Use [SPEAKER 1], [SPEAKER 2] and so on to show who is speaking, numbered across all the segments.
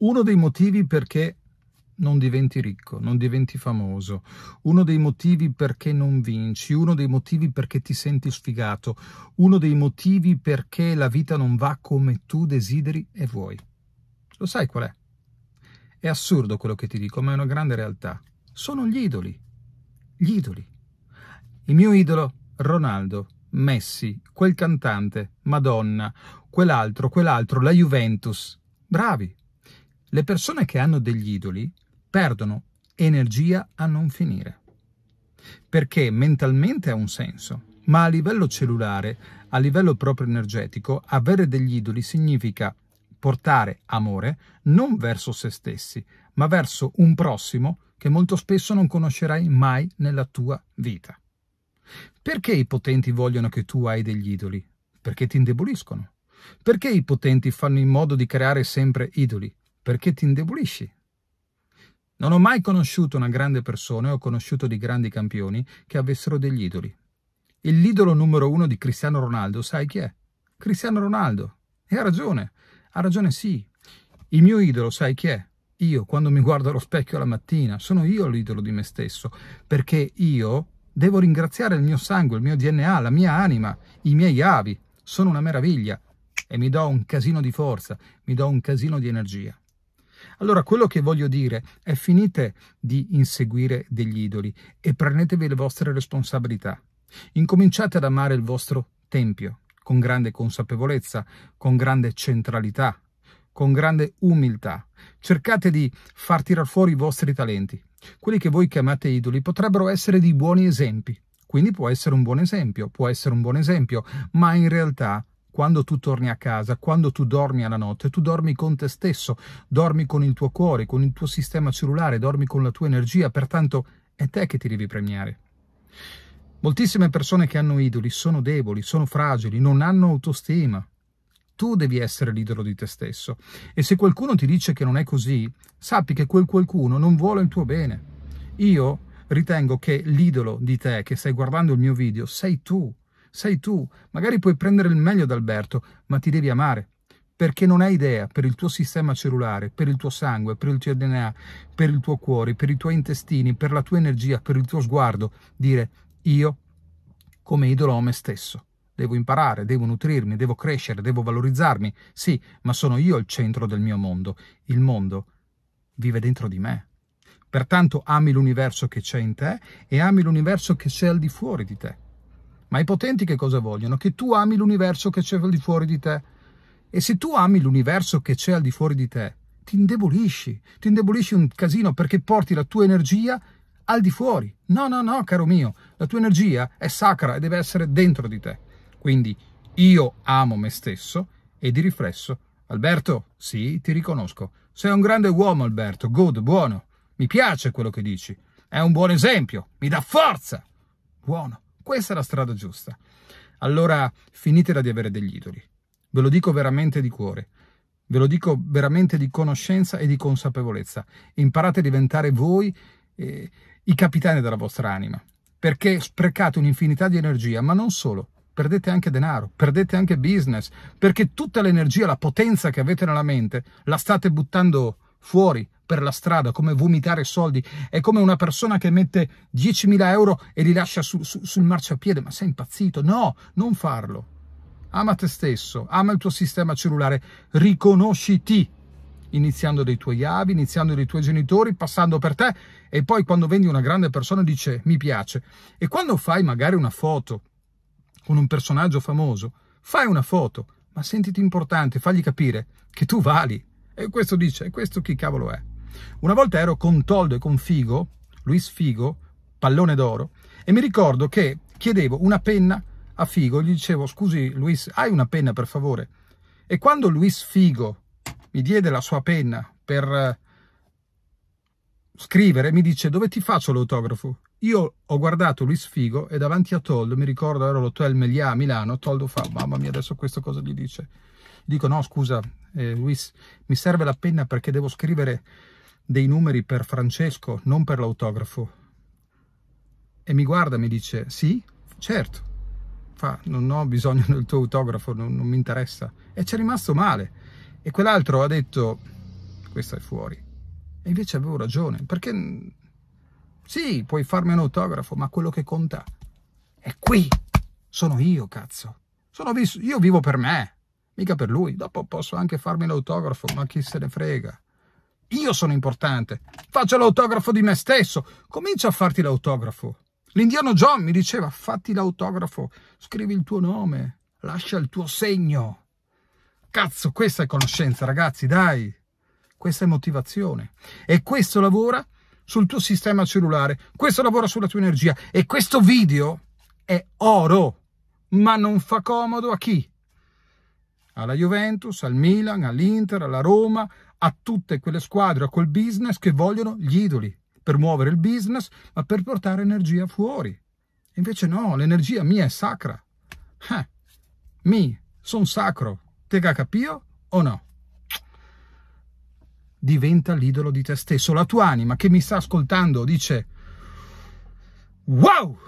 [SPEAKER 1] uno dei motivi perché non diventi ricco, non diventi famoso, uno dei motivi perché non vinci, uno dei motivi perché ti senti sfigato, uno dei motivi perché la vita non va come tu desideri e vuoi. Lo sai qual è? È assurdo quello che ti dico, ma è una grande realtà. Sono gli idoli. Gli idoli. Il mio idolo, Ronaldo, Messi, quel cantante, Madonna, quell'altro, quell'altro, la Juventus. Bravi, le persone che hanno degli idoli perdono energia a non finire, perché mentalmente ha un senso, ma a livello cellulare, a livello proprio energetico, avere degli idoli significa portare amore non verso se stessi, ma verso un prossimo che molto spesso non conoscerai mai nella tua vita. Perché i potenti vogliono che tu hai degli idoli? Perché ti indeboliscono. Perché i potenti fanno in modo di creare sempre idoli? perché ti indebolisci. Non ho mai conosciuto una grande persona, e ho conosciuto di grandi campioni, che avessero degli idoli. E l'idolo numero uno di Cristiano Ronaldo, sai chi è? Cristiano Ronaldo. E ha ragione, ha ragione sì. Il mio idolo, sai chi è? Io, quando mi guardo allo specchio la mattina, sono io l'idolo di me stesso, perché io devo ringraziare il mio sangue, il mio DNA, la mia anima, i miei avi. Sono una meraviglia e mi do un casino di forza, mi do un casino di energia. Allora quello che voglio dire è finite di inseguire degli idoli e prendetevi le vostre responsabilità. Incominciate ad amare il vostro tempio con grande consapevolezza, con grande centralità, con grande umiltà. Cercate di far tirar fuori i vostri talenti. Quelli che voi chiamate idoli potrebbero essere di buoni esempi. Quindi può essere un buon esempio, può essere un buon esempio, ma in realtà quando tu torni a casa, quando tu dormi alla notte, tu dormi con te stesso, dormi con il tuo cuore, con il tuo sistema cellulare, dormi con la tua energia, pertanto è te che ti devi premiare. Moltissime persone che hanno idoli sono deboli, sono fragili, non hanno autostima. Tu devi essere l'idolo di te stesso. E se qualcuno ti dice che non è così, sappi che quel qualcuno non vuole il tuo bene. Io ritengo che l'idolo di te che stai guardando il mio video sei tu. Sei tu, magari puoi prendere il meglio da Alberto, ma ti devi amare, perché non hai idea per il tuo sistema cellulare, per il tuo sangue, per il tuo DNA, per il tuo cuore, per i tuoi intestini, per la tua energia, per il tuo sguardo, dire io come idolo ho me stesso. Devo imparare, devo nutrirmi, devo crescere, devo valorizzarmi. Sì, ma sono io il centro del mio mondo. Il mondo vive dentro di me. Pertanto ami l'universo che c'è in te e ami l'universo che c'è al di fuori di te. Ma i potenti che cosa vogliono? Che tu ami l'universo che c'è al di fuori di te. E se tu ami l'universo che c'è al di fuori di te, ti indebolisci, ti indebolisci un casino perché porti la tua energia al di fuori. No, no, no, caro mio, la tua energia è sacra e deve essere dentro di te. Quindi io amo me stesso e di riflesso, Alberto, sì, ti riconosco. Sei un grande uomo, Alberto, good, buono. Mi piace quello che dici. È un buon esempio, mi dà forza. Buono questa è la strada giusta. Allora finitela di avere degli idoli. Ve lo dico veramente di cuore. Ve lo dico veramente di conoscenza e di consapevolezza. Imparate a diventare voi eh, i capitani della vostra anima, perché sprecate un'infinità di energia, ma non solo, perdete anche denaro, perdete anche business, perché tutta l'energia, la potenza che avete nella mente, la state buttando fuori per la strada, come vomitare soldi. È come una persona che mette 10.000 euro e li lascia su, su, sul marciapiede. Ma sei impazzito? No, non farlo. Ama te stesso, ama il tuo sistema cellulare, riconosciti iniziando dai tuoi avi, iniziando dai tuoi genitori, passando per te e poi quando vedi una grande persona dice mi piace. E quando fai magari una foto con un personaggio famoso, fai una foto, ma sentiti importante, fagli capire che tu vali, e questo dice, e questo chi cavolo è? Una volta ero con Toldo e con Figo, Luis Figo, pallone d'oro, e mi ricordo che chiedevo una penna a Figo, gli dicevo, scusi Luis, hai una penna per favore? E quando Luis Figo mi diede la sua penna per eh, scrivere, mi dice, dove ti faccio l'autografo? Io ho guardato Luis Figo e davanti a Toldo, mi ricordo, ero all'hotel Melià a Milano, Toldo fa, mamma mia, adesso questo cosa gli dice? dico no scusa eh, Luis, mi serve la penna perché devo scrivere dei numeri per Francesco, non per l'autografo. E mi guarda e mi dice sì, certo, fa non ho bisogno del tuo autografo, non, non mi interessa. E ci è rimasto male. E quell'altro ha detto questo è fuori. E invece avevo ragione, perché mm, sì, puoi farmi un autografo, ma quello che conta è qui. Sono io, cazzo. Sono io vivo per me. Mica per lui, dopo posso anche farmi l'autografo, ma chi se ne frega. Io sono importante, faccio l'autografo di me stesso, comincia a farti l'autografo. L'indiano John mi diceva, fatti l'autografo, scrivi il tuo nome, lascia il tuo segno. Cazzo, questa è conoscenza, ragazzi, dai. Questa è motivazione. E questo lavora sul tuo sistema cellulare, questo lavora sulla tua energia e questo video è oro, ma non fa comodo a chi? alla Juventus, al Milan, all'Inter, alla Roma, a tutte quelle squadre, a quel business che vogliono gli idoli per muovere il business, ma per portare energia fuori. Invece no, l'energia mia è sacra. Eh, mi, sono sacro. Te che capio o no? Diventa l'idolo di te stesso. La tua anima che mi sta ascoltando dice Wow!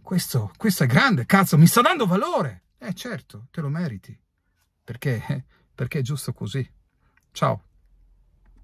[SPEAKER 1] Questo, questo è grande, cazzo, mi sta dando valore. Eh certo, te lo meriti perché, perché è giusto così. Ciao.